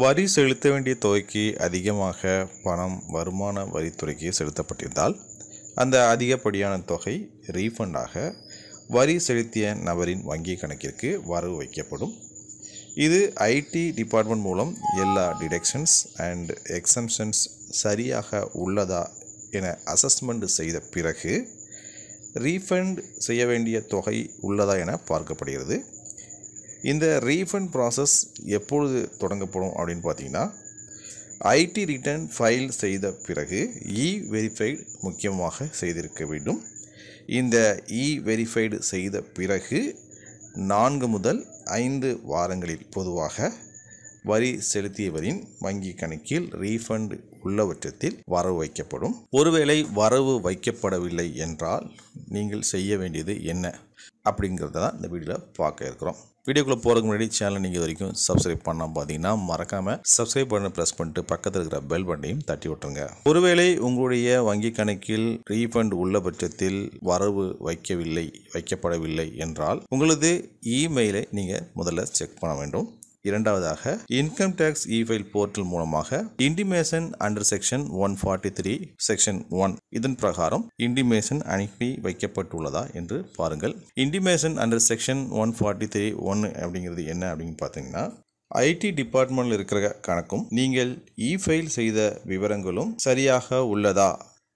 வரி செலுத்த வேண்டிய தொகைக்கு அதிகமாக பணம் வருமான வரித்துறைக்கு செலுத்தப்பட்டிருந்தால் அந்த அதிகப்படியான தொகை ரீஃபண்டாக வரி செலுத்திய நபரின் வங்கி கணக்கிற்கு வரவு வைக்கப்படும் இது ஐடி டிபார்ட்மெண்ட் மூலம் எல்லா டிடெக்ஷன்ஸ் அண்ட் எக்ஸம்ஷன்ஸ் சரியாக உள்ளதா என அசஸ்மெண்ட் செய்த பிறகு ரீஃபண்ட் செய்ய வேண்டிய தொகை உள்ளதா என பார்க்கப்படுகிறது இந்த ரீஃபண்ட் ப்ராசஸ் எப்பொழுது தொடங்கப்படும் அப்படின்னு பார்த்தீங்கன்னா ஐடி ரிட்டர்ன் ஃபைல் செய்த பிறகு இ வெரிஃபைடு முக்கியமாக செய்திருக்க வேண்டும் இந்த இ வெரிஃபைடு செய்த பிறகு நான்கு முதல் ஐந்து வாரங்களில் பொதுவாக வரி செலுத்தியவரின் வங்கி கணக்கில் ரீஃபண்ட் உள்ளவற்றத்தில் வரவு வைக்கப்படும் ஒருவேளை வரவு வைக்கப்படவில்லை என்றால் நீங்கள் செய்ய வேண்டியது என்ன அப்படிங்கிறத தான் இந்த வீடியோவில் பார்க்க இருக்கிறோம் வீடியோக்குள்ளே போகிறதுக்கு முன்னாடி சேனலை நீங்கள் வரைக்கும் சப்ஸ்கிரைப் பண்ணால் பார்த்தீங்கன்னா மறக்காமல் சப்ஸ்கிரைப் பண்ண ப்ரெஸ் பண்ணிட்டு பக்கத்தில் இருக்கிற பெல் பட்டனையும் தட்டி விட்டுருங்க ஒருவேளை உங்களுடைய வங்கி கணக்கில் ரீஃபண்ட் உள்ள பட்சத்தில் வரவு வைக்கவில்லை வைக்கப்படவில்லை என்றால் உங்களது இமெயிலை நீங்கள் முதல்ல செக் பண்ண வேண்டும் இரண்டாவதாக இன்கம் டேக்ஸ் இஃபைல் போர்ட்டல் மூலமாக intimation under section one forty three section one இதன் பிரகாரம் இண்டிமேஷன் அனுப்பி வைக்கப்பட்டுள்ளதா என்று பாருங்கள் intimation under section one forty three one அப்படிங்கிறது என்ன அப்படின்னு பார்த்தீங்கன்னா ஐடி டிபார்ட்மெண்ட்ல இருக்கிற கணக்கும் நீங்கள் இ ஃபைல் செய்த விவரங்களும் சரியாக உள்ளதா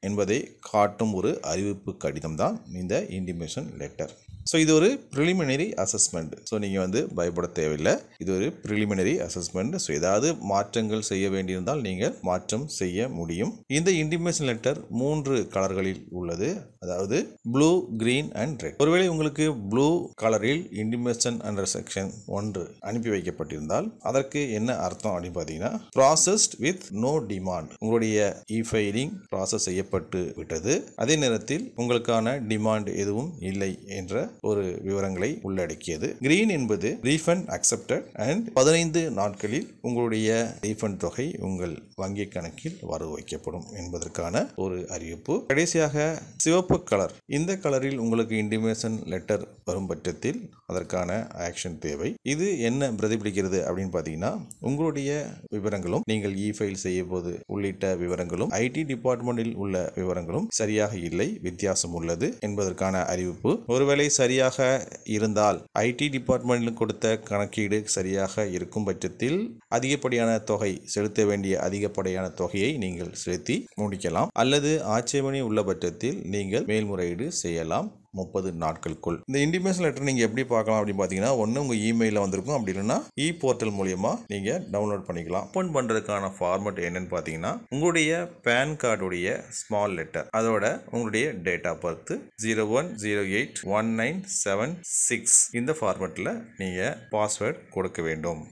என்பதை காட்டும் ஒரு அறிவிப்பு கடிதம் தான் இந்த இன்டிமேஷன் லெட்டர் ஸோ இது ஒரு ப்ரிலிமினரி அசஸ்மெண்ட் ஸோ நீங்கள் வந்து பயப்பட தேவையில்லை இது ஒரு ப்ரிலிமினரி அசஸ்மெண்ட் ஸோ ஏதாவது மாற்றங்கள் செய்ய வேண்டியிருந்தால் நீங்கள் மாற்றம் செய்ய முடியும் இந்த இன்டிமேஷன் லெட்டர் மூன்று கலர்களில் உள்ளது அதாவது ப்ளூ கிரீன் அண்ட் ரெட் ஒருவேளை உங்களுக்கு ப்ளூ கலரில் இன்டிமேஷன் அண்டர் செக்ஷன் ஒன்று அனுப்பி வைக்கப்பட்டிருந்தால் அதற்கு என்ன அர்த்தம் அப்படின்னு பார்த்தீங்கன்னா ப்ராசஸ்ட் வித் நோ டிமாண்ட் உங்களுடைய இ ஃபைலிங் ப்ராசஸ் செய்யப்பட்டு விட்டது அதே நேரத்தில் உங்களுக்கான டிமாண்ட் எதுவும் இல்லை என்ற ஒரு விவரங்களை உள்ளடக்கியது கிரீன் என்பது ரீஃபண்ட் அக்செப்டட் அண்ட் பதினைந்து நாட்களில் உங்களுடைய ரீஃபண்ட் தொகை உங்கள் வங்கி கணக்கில் வரவு வைக்கப்படும் என்பதற்கான ஒரு அறிவிப்பு கடைசியாக சிவப்பு கலர் இந்த கலரில் உங்களுக்கு இன்டிமேஷன் லெட்டர் வரும் பட்சத்தில் அதற்கான ஆக்ஷன் தேவை இது என்ன பிரதிபலிக்கிறது அப்படின்னு பார்த்தீங்கன்னா உங்களுடைய விவரங்களும் நீங்கள் இ ஃபைல் செய்ய போது உள்ளிட்ட விவரங்களும் ஐடி டிபார்ட்மெண்டில் உள்ள விவரங்களும் சரியாக இல்லை வித்தியாசம் உள்ளது என்பதற்கான அறிவிப்பு ஒருவேளை சரி சரியாக இருந்தால் ஐடி டிபார்ட்மெண்ட்டில் கொடுத்த கணக்கீடு சரியாக இருக்கும் பட்சத்தில் அதிகப்படியான தொகை செலுத்த வேண்டிய அதிகப்படியான தொகையை நீங்கள் செலுத்தி முடிக்கலாம் அல்லது ஆட்சேபனை உள்ள பட்சத்தில் நீங்கள் மேல்முறையீடு செய்யலாம் முப்பது நாட்களுக்குள் இந்த இன்டிமேஷன் லெட்டர் நீங்கள் எப்படி பார்க்கலாம் அப்படின்னு பார்த்தீங்கன்னா ஒன்று உங்கள் இமெயிலில் வந்திருக்கும் அப்படி இல்லைன்னா இ போர்ட்டல் மூலயமா நீங்கள் டவுன்லோட் பண்ணிக்கலாம் ஓப்பன் பண்ணுறதுக்கான ஃபார்மட் என்னன்னு பார்த்தீங்கன்னா உங்களுடைய பேன் கார்டுடைய ஸ்மால் லெட்டர் அதோட உங்களுடைய date of birth zero one zero eight one nine seven six இந்த ஃபார்மெட்டில் நீங்கள் பாஸ்வேர்ட் கொடுக்க வேண்டும்